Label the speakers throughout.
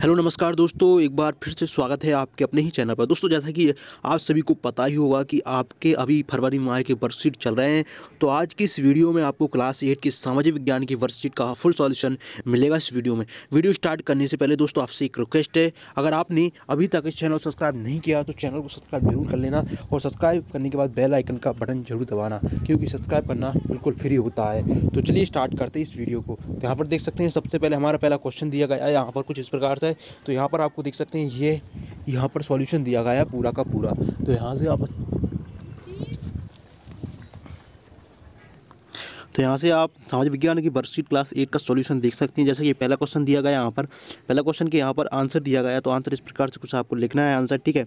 Speaker 1: hello नमस्कार दोस्तों एक बार फिर से स्वागत है आपके अपने ही चैनल पर दोस्तों जैसा कि आप सभी को पता ही होगा कि आपके अभी फरवरी माह के वर्कशीट चल रहे हैं तो आज की इस वीडियो में आपको क्लास एट के सामाजिक विज्ञान की वर्कशीट का फुल सॉल्यूशन मिलेगा इस वीडियो में वीडियो स्टार्ट करने से पहले दोस्तों आपसे एक रिक्वेस्ट है अगर आपने अभी तक इस चैनल सब्सक्राइब नहीं किया तो चैनल को सब्सक्राइब जरूर कर लेना और सब्सक्राइब करने के बाद बेल आइकन का बटन जरूर दबाना क्योंकि सब्सक्राइब करना बिल्कुल फ्री होता है तो चलिए स्टार्ट करते हैं इस वीडियो को तो यहाँ पर देख सकते हैं सबसे पहले हमारा पहला क्वेश्चन दिया गया है यहाँ पर कुछ इस प्रकार करता है तो यहाँ पर आपको देख सकते हैं ये यहाँ पर सॉल्यूशन दिया गया है पूरा का पूरा तो यहाँ से आप तो यहाँ से आप समाज विज्ञान की वर्कशीट क्लास एट का सॉल्यूशन देख सकते हैं जैसे कि पहला क्वेश्चन दिया गया यहाँ पर पहला क्वेश्चन के यहाँ पर आंसर दिया गया तो आंसर इस प्रकार से कुछ आपको लिखना है आंसर ठीक है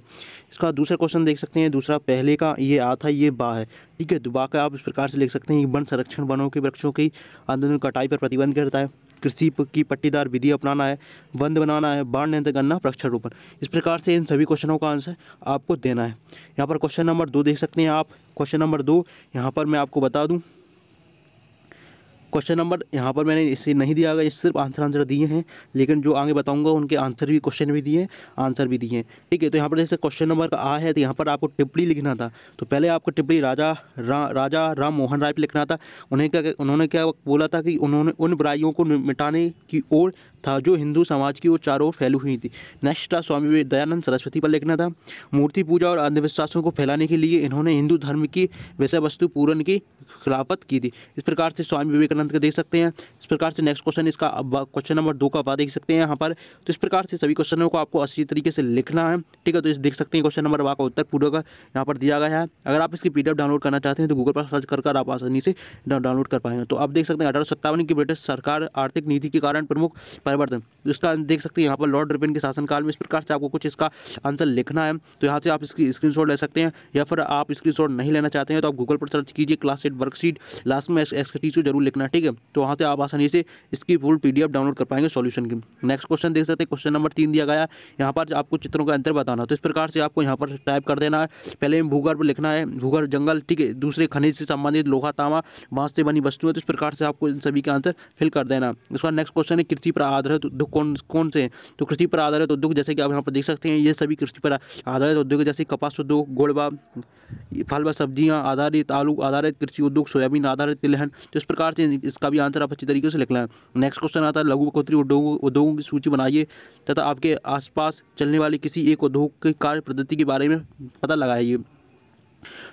Speaker 1: इसका दूसरा क्वेश्चन देख सकते हैं दूसरा पहले का ये आ था ये बा है ठीक है दुबा का आप इस प्रकार से लिख सकते हैं वन संरक्षण वनों के वृक्षों की आंदोलन कटाई पर प्रतिबंध करता है कृषि की पट्टीदार विधि अपनाना है बंद बनाना है बाढ़ नियंत्रण करना वृक्षारोपण इस प्रकार से इन सभी क्वेश्चनों का आंसर आपको देना है यहाँ पर क्वेश्चन नंबर दो देख सकते हैं आप क्वेश्चन नंबर दो यहाँ पर मैं आपको बता दूँ क्वेश्चन नंबर यहाँ पर मैंने इसे नहीं दिया गया सिर्फ आंसर आंसर दिए हैं लेकिन जो आगे बताऊंगा उनके आंसर भी क्वेश्चन भी दिए आंसर भी दिए ठीक है तो यहाँ पर जैसे क्वेश्चन नंबर का आ है तो यहाँ पर आपको टिप्पणी लिखना था तो पहले आपको टिप्पणी राजा रा, राजा राम मोहन राय पर लिखना था उन्हें क्या उन्होंने क्या बोला था कि उन्होंने उन बुराइयों को मिटाने की ओर था जो हिंदू समाज की ओर चारों फैली हुई थी नेक्स्ट था स्वामी दयानंद सरस्वती पर लिखना था मूर्ति पूजा और अंधविश्वासों को फैलाने के लिए इन्होंने हिंदू धर्म की विषय वस्तु पूरन की खिलाफत की थी इस प्रकार से स्वामी विवेकानंद का देख सकते हैं इस प्रकार से नेक्स्ट क्वेश्चन इसका क्वेश्चन नंबर दो का आप देख सकते हैं यहाँ पर तो इस प्रकार से सभी क्वेश्चनों को आपको अच्छी तरीके से लिखना है ठीक है तो इस देख सकते हैं क्वेश्चन नंबर का उत्तर पूर्व का यहाँ पर दिया गया है अगर आप इसकी पी डाउनलोड करना चाहते हैं तो गूगल पर सर्च कर आप आसानी से डाउनलोड कर पाएंगे तो आप देख सकते हैं अठारह सत्तावन की ब्रिटिश सरकार आर्थिक नीति के कारण प्रमुख हर्षवर्धन इसका देख सकते हैं यहाँ पर लॉर्ड रिपिन के शासनकाल में इस प्रकार से आपको कुछ इसका आंसर लिखना है तो यहाँ से आप इसकी स्क्रीनशॉट ले सकते हैं या फिर आप स्क्रीनशॉट नहीं लेना चाहते हैं तो आप गूगल पर सर्च कीजिए क्लास एट वर्कशीट लास्ट में एक्सटीज को जरूर लिखना ठीक है तो वहाँ से आप आसानी से इसकी फुल पी डाउनलोड कर पाएंगे सोल्यूशन की नेक्स्ट क्वेश्चन देख सकते हैं क्वेश्चन नंबर तीन दिया गया यहाँ पर आपको चित्रों का अंतर बताना तो इस प्रकार से आपको यहाँ पर टाइप कर देना है पहले भूगर्भ लिखना है भूगर्भ जंगल ठीक है दूसरे खनिज से संबंधित लोहा तामा बांस से बनी वस्तुएं तो इस प्रकार से आपको इन सभी का आंसर फिल कर देना इसका नेक्स्ट क्वेश्चन है कृषि पर आधार आधारित तो उद्योग कौन कौन से हैं तो कृषि पर आधारित तो उद्योग जैसे कि आप यहाँ पर देख सकते हैं ये सभी कृषि पर आधारित तो उद्योग जैसे कपास उद्योग गोड़वा फल व सब्जियाँ आधारित आलू आधारित कृषि उद्योग सोयाबीन आधारित तिलहन तो इस प्रकार से इसका भी आंसर आप अच्छी तरीके से लिख लें नेक्स्ट क्वेश्चन आता है लघु बढ़ोतरी उद्योगों उद्योगों की सूची बनाइए तथा आपके आसपास चलने वाली किसी एक उद्योग के कार्य पद्धति के बारे में पता लगाइए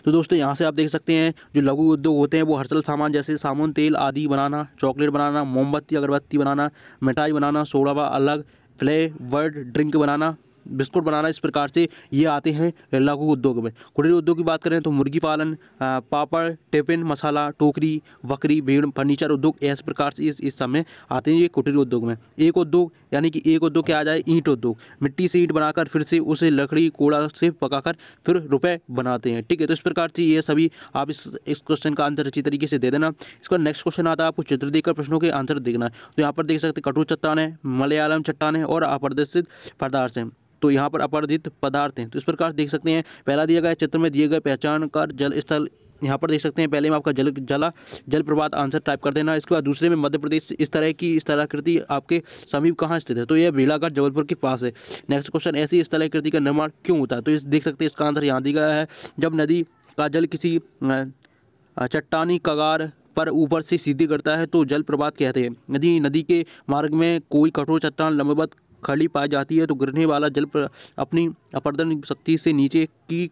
Speaker 1: तो दोस्तों यहाँ से आप देख सकते हैं जो लघु उद्योग होते हैं वो हर्सल सामान जैसे साबुन तेल आदि बनाना चॉकलेट बनाना मोमबत्ती अगरबत्ती बनाना मिठाई बनाना सोडा व अलग फ्लेवर्ड ड्रिंक बनाना बिस्कुट बनाना इस प्रकार से ये आते हैं लघु उद्योग में कुटीर उद्योग की बात करें तो मुर्गी पालन पापड़ टिफिन मसाला टोकरी बकरी भीड़ फर्नीचर उद्योग इस प्रकार से इस इस समय आते हैं ये कुटीर उद्योग में एक उद्योग यानी कि एक उद्योग क्या आ जाए ईंट उद्योग मिट्टी से ईंट बनाकर फिर से उसे लकड़ी कोड़ा से पकाकर फिर रुपए बनाते हैं ठीक है तो इस प्रकार से ये सभी आप इस इस क्वेश्चन का आंसर अच्छी तरीके से दे देना इसका नेक्स्ट क्वेश्चन आता है आपको चित्र देखकर प्रश्नों के आंसर देखना तो यहाँ पर देख सकते कठोर चट्टान है मलयालम चट्टान है और अप्रदर्शित पदार्थ हैं तो यहाँ पर अपराधित पदार्थ हैं तो इस प्रकार देख सकते हैं पहला दिया गया चित्र में दिए गए पहचान कर जल स्थल यहाँ पर देख सकते हैं पहले में आपका जल जला जल प्रपात आंसर टाइप कर देना इसके बाद दूसरे में मध्य प्रदेश इस तरह की इस तरह कृति आपके समीप कहाँ स्थित है तो यह बेलाघाट जबलपुर के पास है नेक्स्ट क्वेश्चन ऐसी इस तरह कृति का निर्माण क्यों होता है तो इस देख सकते हैं इसका आंसर यहाँ दिया गया है जब नदी का जल किसी चट्टानी कगार पर ऊपर से सीधे करता है तो जल प्रपात कहते हैं यदि नदी के मार्ग में कोई कठोर चट्टान लंबवत खड़ी पाई जाती है तो गिरने वाला जल अपनी अपर्दन शक्ति से नीचे की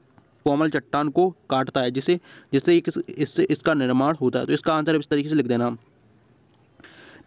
Speaker 1: कोमल चट्टान को काटता है जिसे जिससे इस, इससे इसका निर्माण होता है तो इसका आंसर इस तरीके से लिख देना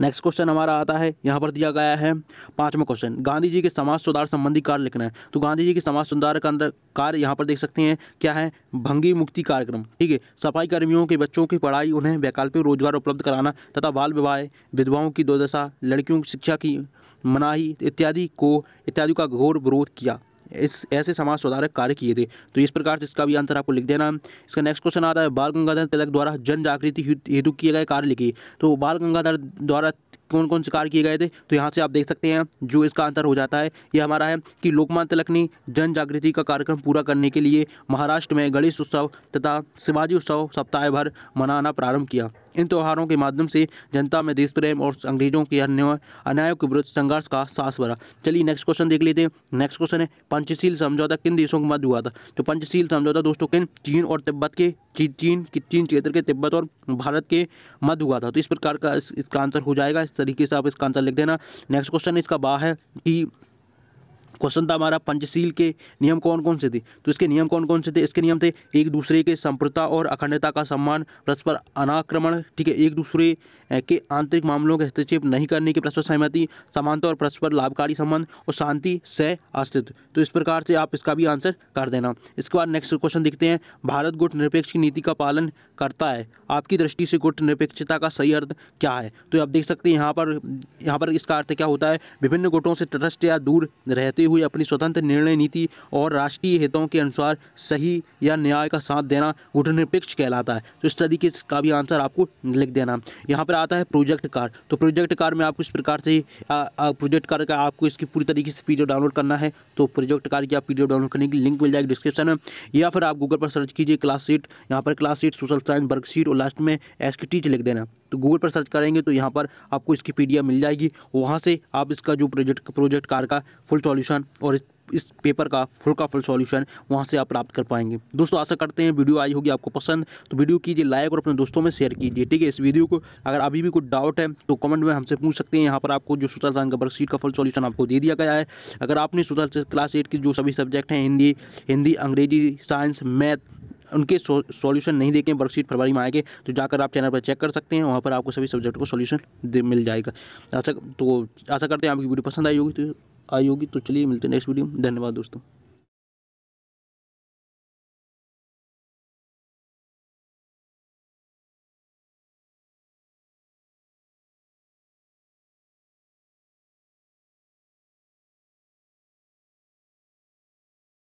Speaker 1: नेक्स्ट क्वेश्चन हमारा आता है यहाँ पर दिया गया है पांचवा क्वेश्चन गांधी जी के समाज सुधार संबंधी कार्य लिखना है तो गांधी जी के समाज सुधार का अंदर कार्य यहाँ पर देख सकते हैं क्या है भंगी मुक्ति कार्यक्रम ठीक है सफाई कर्मियों के बच्चों की पढ़ाई उन्हें वैकल्पिक रोजगार उपलब्ध कराना तथा बाल विवाह विधवाओं की दुर्दशा लड़कियों की शिक्षा की मनाही इत्यादि को इत्यादि का घोर विरोध किया इस ऐसे समाज सुधारक कार्य किए थे तो इस प्रकार से इसका भी आंसर आपको लिख देना इसका नेक्स्ट क्वेश्चन आता है बाल गंगाधर तिलक द्वारा जन जागृति हेतु किए गए कार्य लिखिए तो बाल गंगाधर द्वारा कौन कौन से कार्य किए गए थे तो यहाँ से आप देख सकते हैं जो इसका आंसर हो जाता है ये हमारा है कि लोकमान तिलक ने जन जागृति का कार्यक्रम पूरा करने के लिए महाराष्ट्र में गणेश उत्सव तथा शिवाजी उत्सव सप्ताह भर मनाना प्रारंभ किया इन त्यौहारों के माध्यम से जनता में देश प्रेम और अंग्रेजों के अन्यायों के विरुद्ध संघर्ष का सास भरा चलिए नेक्स्ट क्वेश्चन देख लेते हैं नेक्स्ट क्वेश्चन है पंचशील समझौता किन देशों के मध्य हुआ था तो पंचशील समझौता दोस्तों किन चीन और तिब्बत के चीन चीन क्षेत्र के तिब्बत और भारत के मध्य हुआ था तो इस प्रकार का इसका आंसर हो जाएगा इस तरीके से आप इसका आंसर लिख देना नेक्स्ट क्वेश्चन इसका बा है कि क्वेश्चन था हमारा पंचशील के नियम कौन कौन से थे तो इसके नियम कौन कौन से थे इसके नियम थे एक दूसरे के संप्रता और अखंडता का सम्मान परस्पर अनाक्रमण ठीक है एक दूसरे के आंतरिक मामलों के हस्तक्षेप नहीं करने की परस्पर सहमति समानता और परस्पर लाभकारी संबंध और शांति सह अस्तित्व तो इस प्रकार से आप इसका भी आंसर कर देना इसके बाद नेक्स्ट क्वेश्चन देखते हैं भारत गुट निरपेक्ष की नीति का पालन करता है आपकी दृष्टि से गुट निरपेक्षता का सही अर्थ क्या है तो आप देख सकते हैं यहाँ पर यहाँ पर इसका अर्थ क्या होता है विभिन्न गुटों से तटस्थ या दूर रहते करते हुए अपनी स्वतंत्र निर्णय नीति और राष्ट्रीय हितों के अनुसार सही या न्याय का साथ देना गुटनिरपेक्ष कहलाता है तो इस तरीके का भी आंसर आपको लिख देना यहाँ पर आता है प्रोजेक्ट कार तो प्रोजेक्ट कार में आपको इस प्रकार से प्रोजेक्ट कार का आपको इसकी पूरी तरीके से पी डाउनलोड करना है तो प्रोजेक्ट कार की आप पी डाउनलोड करने की लिंक मिल जाएगी डिस्क्रिप्शन में या फिर आप गूगल पर सर्च कीजिए क्लास सीट यहाँ पर class seat social science worksheet और लास्ट में एस की टीच लिख देना तो गूगल पर सर्च करेंगे तो यहाँ पर आपको इसकी पी मिल जाएगी वहाँ से आप इसका जो प्रोजेक्ट प्रोजेक्ट कार का फुल सॉल्यूशन सॉल्यूशन और इस पेपर का फुल का फुल सॉल्यूशन वहाँ से आप प्राप्त कर पाएंगे दोस्तों आशा करते हैं वीडियो आई होगी आपको पसंद तो वीडियो कीजिए लाइक और अपने दोस्तों में शेयर कीजिए ठीक है इस वीडियो को अगर अभी भी कोई डाउट है तो कमेंट में हमसे पूछ सकते हैं यहाँ पर आपको जो सुतल साइन का सीट का फुल सोल्यूशन आपको दे दिया गया है अगर आपने सुतल क्लास एट की जो सभी सब्जेक्ट हैं हिंदी हिंदी अंग्रेजी साइंस मैथ उनके सॉल्यूशन नहीं देखें वर्कशीट फरवरी में आएंगे तो जाकर आप चैनल पर चेक कर सकते हैं वहाँ पर आपको सभी सब्जेक्ट को सॉल्यूशन मिल जाएगा आशा तो आशा करते हैं आपकी वीडियो पसंद आई होगी तो आई होगी तो चलिए मिलते हैं नेक्स्ट वीडियो में धन्यवाद दोस्तों